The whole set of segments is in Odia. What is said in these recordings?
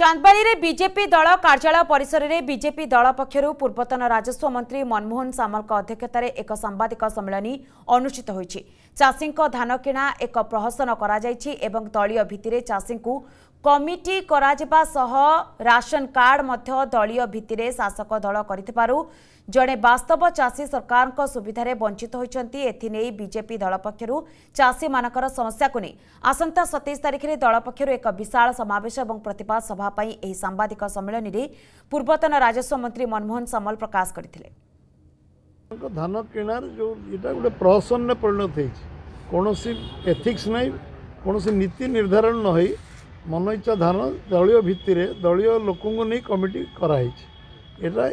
ଚାନ୍ଦବାଣୀରେ ବିଜେପି ଦଳ କାର୍ଯ୍ୟାଳୟ ପରିସରରେ ବିଜେପି ଦଳ ପକ୍ଷରୁ ପୂର୍ବତନ ରାଜସ୍ୱ ମନ୍ତ୍ରୀ ମନମୋହନ ସାମଲଙ୍କ ଅଧ୍ୟକ୍ଷତାରେ ଏକ ସାମ୍ବାଦିକ ସମ୍ମିଳନୀ ଅନୁଷ୍ଠିତ ହୋଇଛି ଚାଷୀଙ୍କ ଧାନ କିଣା ଏକ ପ୍ରହସନ କରାଯାଇଛି ଏବଂ ଦଳୀୟ ଭିତ୍ତିରେ ଚାଷୀଙ୍କୁ କମିଟି କରାଯିବା ସହ ରାସନ କାର୍ଡ ମଧ୍ୟ ଦଳୀୟ ଭିତ୍ତିରେ ଶାସକ ଦଳ କରିଥିବାରୁ ଜଣେ ବାସ୍ତବ ଚାଷୀ ସରକାରଙ୍କ ସୁବିଧାରେ ବଞ୍ଚିତ ହୋଇଛନ୍ତି ଏଥିନେଇ ବିଜେପି ଦଳ ପକ୍ଷରୁ ଚାଷୀମାନଙ୍କର ସମସ୍ୟାକୁ ନେଇ ଆସନ୍ତା ସତେଇଶ ତାରିଖରେ ଦଳ ପକ୍ଷରୁ ଏକ ବିଶାଳ ସମାବେଶ ଏବଂ ପ୍ରତିବାଦ ସଭା ପାଇଁ ଏହି ସାମ୍ବାଦିକ ସମ୍ମିଳନୀରେ ପୂର୍ବତନ ରାଜସ୍ୱ ମନ୍ତ୍ରୀ ମନମୋହନ ସାମଲ ପ୍ରକାଶ କରିଥିଲେ ଧାନ କିଣାରେ ମନଇଚ୍ଛା ଧାନ ଦଳୀୟ ଭିତ୍ତିରେ ଦଳୀୟ ଲୋକଙ୍କୁ ନେଇ କମିଟି କରାହେଇଛି ଏଇଟା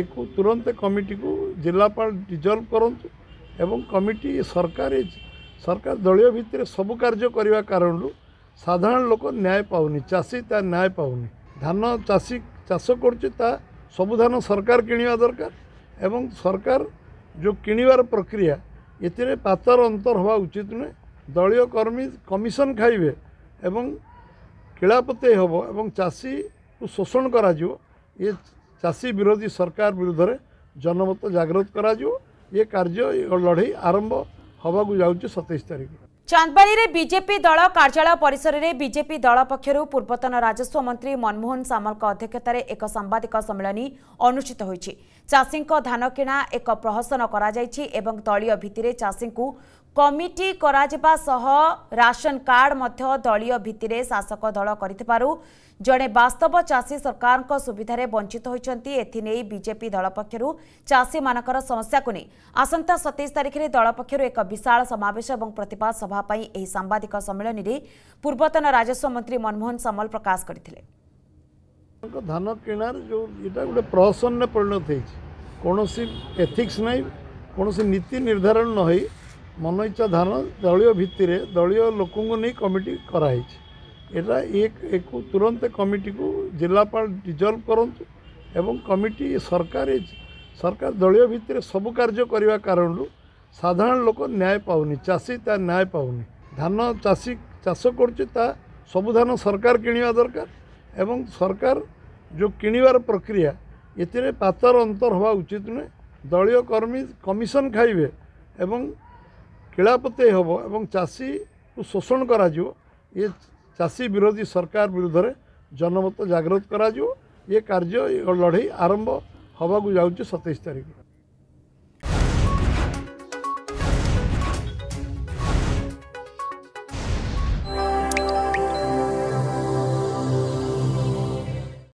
ଏକୁ ତୁରନ୍ତ କମିଟିକୁ ଜିଲ୍ଲାପାଳ ଡିଜଲ୍ଭ କରନ୍ତୁ ଏବଂ କମିଟି ସରକାର ସରକାର ଦଳୀୟ ଭିତ୍ତିରେ ସବୁ କାର୍ଯ୍ୟ କରିବା କାରଣରୁ ସାଧାରଣ ଲୋକ ନ୍ୟାୟ ପାଉନି ଚାଷୀ ତା ନ୍ୟାୟ ପାଉନି ଧାନ ଚାଷୀ ଚାଷ କରୁଛି ତା ସବୁ ଧାନ ସରକାର କିଣିବା ଦରକାର ଏବଂ ସରକାର ଯେଉଁ କିଣିବାର ପ୍ରକ୍ରିୟା ଏଥିରେ ପାତର ଅନ୍ତର ହେବା ଉଚିତ ନୁହେଁ ଦଳୀୟ କର୍ମୀ କମିଶନ ଖାଇବେ ଏବଂ କିଳାପତେଇ ହେବ ଏବଂ ଚାଷୀକୁ ଶୋଷଣ କରାଯିବ ଇଏ ଚାଷୀ ବିରୋଧୀ ସରକାର ବିରୁଦ୍ଧରେ ଜନମତ ଜାଗ୍ରତ କରାଯିବ ଇଏ କାର୍ଯ୍ୟ ଲଢ଼େଇ ଆରମ୍ଭ ହେବାକୁ ଯାଉଛି ସତେଇଶ ତାରିଖ ଚାନ୍ଦବାଡ଼ିରେ ବିଜେପି ଦଳ କାର୍ଯ୍ୟାଳୟ ପରିସରରେ ବିଜେପି ଦଳ ପକ୍ଷରୁ ପୂର୍ବତନ ରାଜସ୍ୱ ମନ୍ତ୍ରୀ ମନମୋହନ ସାମଲଙ୍କ ଅଧ୍ୟକ୍ଷତାରେ ଏକ ସାମ୍ବାଦିକ ସମ୍ମିଳନୀ ଅନୁଷ୍ଠିତ ହୋଇଛି ଚାଷୀଙ୍କ ଧାନ କିଣା ଏକ ପ୍ରହସନ କରାଯାଇଛି ଏବଂ ଦଳୀୟ ଭିତ୍ତିରେ ଚାଷୀଙ୍କୁ କମିଟି କରାଯିବା ସହ ରାସନ କାର୍ଡ଼ ମଧ୍ୟ ଦଳୀୟ ଭିତ୍ତିରେ ଶାସକ ଦଳ କରିଥିବାରୁ ଜଣେ ବାସ୍ତବ ଚାଷୀ ସରକାରଙ୍କ ସୁବିଧାରେ ବଞ୍ଚିତ ହୋଇଛନ୍ତି ଏଥିନେଇ ବିଜେପି ଦଳ ପକ୍ଷରୁ ଚାଷୀମାନଙ୍କର ସମସ୍ୟାକୁ ନେଇ ଆସନ୍ତା ସତେଇଶ ତାରିଖରେ ଦଳ ପକ୍ଷରୁ ଏକ ବିଶାଳ ସମାବେଶ ଏବଂ ପ୍ରତିବାଦ ସଭା ପାଇଁ ଏହି ସାମ୍ବାଦିକ ସମ୍ମିଳନୀରେ ପୂର୍ବତନ ରାଜସ୍ୱ ମନ୍ତ୍ରୀ ମନମୋହନ ସାମଲ ପ୍ରକାଶ କରିଥିଲେ ଧାନ କିଣାରେ ଯେଉଁ ଏଇଟା ଗୋଟେ ପ୍ରହସନରେ ପରିଣତ ହୋଇଛି କୌଣସି ଏଥିକ୍ସ ନାହିଁ କୌଣସି ନୀତି ନିର୍ଦ୍ଧାରଣ ନହୋଇ ମନଇଚ୍ଛା ଧାନ ଦଳୀୟ ଭିତ୍ତିରେ ଦଳୀୟ ଲୋକଙ୍କୁ ନେଇ କମିଟି କରାହେଇଛି ଏଇଟା ଏକୁ ତୁରନ୍ତ କମିଟିକୁ ଜିଲ୍ଲାପାଳ ଡିଜଲ୍ଭ କରନ୍ତୁ ଏବଂ କମିଟି ସରକାର ସରକାର ଦଳୀୟ ଭିତ୍ତିରେ ସବୁ କାର୍ଯ୍ୟ କରିବା କାରଣରୁ ସାଧାରଣ ଲୋକ ନ୍ୟାୟ ପାଉନି ଚାଷୀ ତା ନ୍ୟାୟ ପାଉନି ଧାନ ଚାଷୀ ଚାଷ କରୁଛି ତା ସବୁ ଧାନ ସରକାର କିଣିବା ଦରକାର ଏବଂ ସରକାର ଯେଉଁ କିଣିବାର ପ୍ରକ୍ରିୟା ଏଥିରେ ପାତର ଅନ୍ତର ହେବା ଉଚିତ ନୁହେଁ ଦଳୀୟ କର୍ମୀ କମିଶନ ଖାଇବେ ଏବଂ କିଳାପତେଇ ହେବ ଏବଂ ଚାଷୀକୁ ଶୋଷଣ କରାଯିବ ଇଏ ଚାଷୀ ବିରୋଧୀ ସରକାର ବିରୁଦ୍ଧରେ ଜନମତ ଜାଗ୍ରତ କରାଯିବ ଏ କାର୍ଯ୍ୟ ଲଢ଼େଇ ଆରମ୍ଭ ହେବାକୁ ଯାଉଛି ସତେଇଶ ତାରିଖ